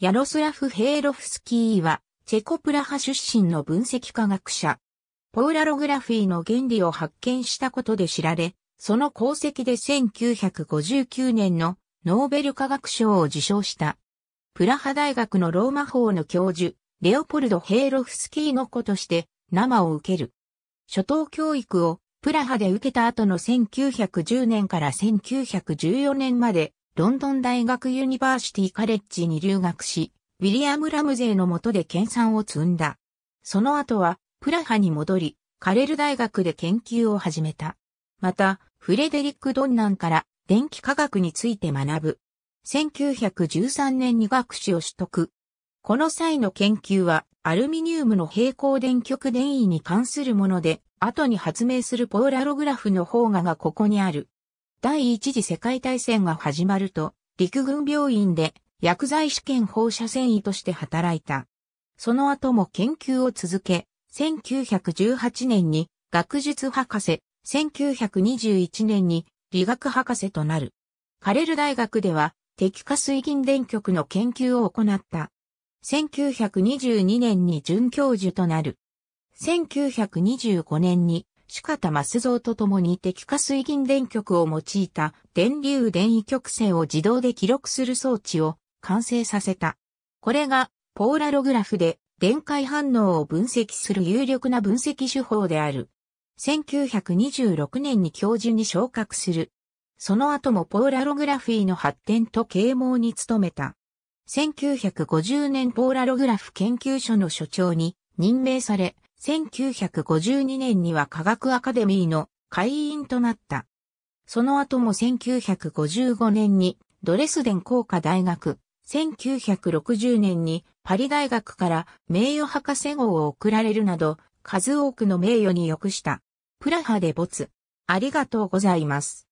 ヤロスラフ・ヘイロフスキーは、チェコプラハ出身の分析科学者。ポーラログラフィーの原理を発見したことで知られ、その功績で1959年のノーベル科学賞を受賞した。プラハ大学のローマ法の教授、レオポルド・ヘイロフスキーの子として生を受ける。初等教育をプラハで受けた後の1910年から1914年までロンドン大学ユニバーシティカレッジに留学し、ウィリアム・ラムゼーの下で研鑽を積んだ。その後は、プラハに戻り、カレル大学で研究を始めた。また、フレデリック・ドンナンから電気科学について学ぶ。1913年に学士を取得。この際の研究は、アルミニウムの平行電極電位に関するもので、後に発明するポーラログラフの方がここにある。第一次世界大戦が始まると、陸軍病院で薬剤試験放射線医として働いた。その後も研究を続け、1918年に学術博士、1921年に理学博士となる。カレル大学では敵化水銀電極の研究を行った。1922年に准教授となる。1925年に主方増蔵と共に滴下水銀電極を用いた電流電位曲線を自動で記録する装置を完成させた。これがポーラログラフで電解反応を分析する有力な分析手法である。1926年に教授に昇格する。その後もポーラログラフィーの発展と啓蒙に努めた。1950年ポーラログラフ研究所の所長に任命され、1952年には科学アカデミーの会員となった。その後も1955年にドレスデン工科大学、1960年にパリ大学から名誉博士号を贈られるなど、数多くの名誉に良くした。プラハで没。ありがとうございます。